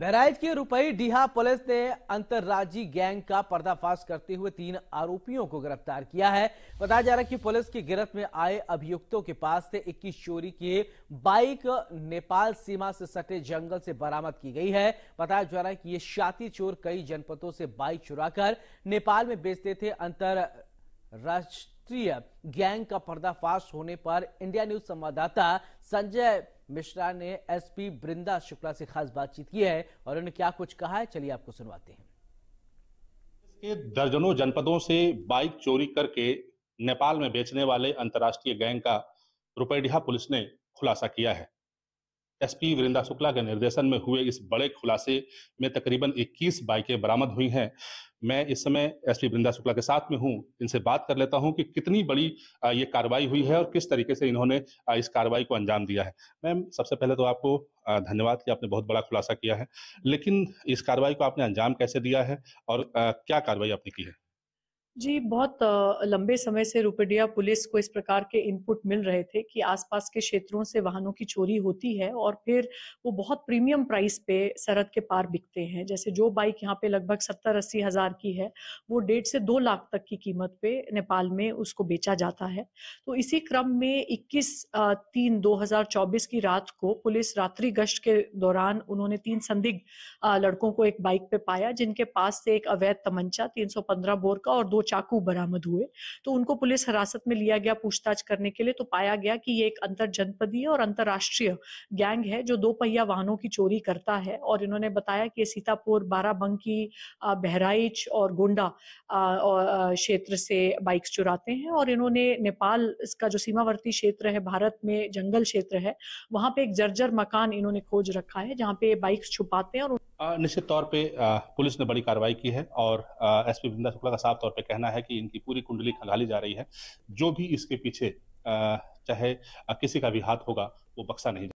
बहराइच के रुपई डीहा पुलिस ने अंतर्राज्यीय गैंग का पर्दाफाश करते हुए तीन आरोपियों को गिरफ्तार किया है बताया जा रहा है कि पुलिस की गिरफ्त में आए अभियुक्तों के पास से 21 चोरी की बाइक नेपाल सीमा से सटे जंगल से बरामद की गई है बताया जा रहा है कि ये शाती चोर कई जनपदों से बाइक चुराकर नेपाल में बेचते थे अंतर राष्ट्रीय गैंग का पर्दाफाश होने पर इंडिया न्यूज संवाददाता संजय मिश्रा ने एसपी वृंदा शुक्ला से खास बातचीत की है और उन्होंने क्या कुछ कहा है चलिए आपको सुनवाते हैं के दर्जनों जनपदों से बाइक चोरी करके नेपाल में बेचने वाले अंतर्राष्ट्रीय गैंग का रुपेडिया पुलिस ने खुलासा किया है एसपी वीरेंद्र शुक्ला के निर्देशन में हुए इस बड़े खुलासे में तकरीबन 21 बाइकें बरामद हुई हैं मैं इस समय एसपी वृंदा शुक्ला के साथ में हूं इनसे बात कर लेता हूं कि कितनी बड़ी ये कार्रवाई हुई है और किस तरीके से इन्होंने इस कार्रवाई को अंजाम दिया है मैम सबसे पहले तो आपको धन्यवाद कि आपने बहुत बड़ा खुलासा किया है लेकिन इस कार्रवाई को आपने अंजाम कैसे दिया है और क्या कार्रवाई आपने की है जी बहुत लंबे समय से रुपडिया पुलिस को इस प्रकार के इनपुट मिल रहे थे कि आसपास के क्षेत्रों से वाहनों की चोरी होती है और फिर वो बहुत प्रीमियम प्राइस पे सरहद के पार बिकते हैं जैसे जो बाइक यहाँ पे लगभग सत्तर अस्सी हजार की है वो डेढ़ से दो लाख तक की कीमत पे नेपाल में उसको बेचा जाता है तो इसी क्रम में इक्कीस तीन दो की रात को पुलिस रात्रि गश्त के दौरान उन्होंने तीन संदिग्ध लड़कों को एक बाइक पे पाया जिनके पास से एक अवैध तमंचा तीन बोर का और दो चाकू बरामद हुए तो उनको पुलिस हिरासत में लिया गया पूछताछ करने के लिए तो पाया गया कि ये एक अंतर जनपदीय और अंतर्राष्ट्रीय गैंग है जो दो पहिया वाहनों की चोरी करता है और इन्होंने बताया कि सीतापुर बाराबंकी बहराइच और गोंडा क्षेत्र से बाइक्स चुराते हैं और इन्होंने नेपाल इसका जो सीमावर्ती क्षेत्र है भारत में जंगल क्षेत्र है वहां पे एक जर्जर मकान इन्होंने खोज रखा है जहाँ पे बाइक्स छुपाते हैं और निश्चित तौर पे पुलिस ने बड़ी कार्रवाई की है और एसपी वृंदा शुक्ला का साफ तौर पे कहना है कि इनकी पूरी कुंडली खंगाली जा रही है जो भी इसके पीछे चाहे किसी का भी हाथ होगा वो बक्सा नहीं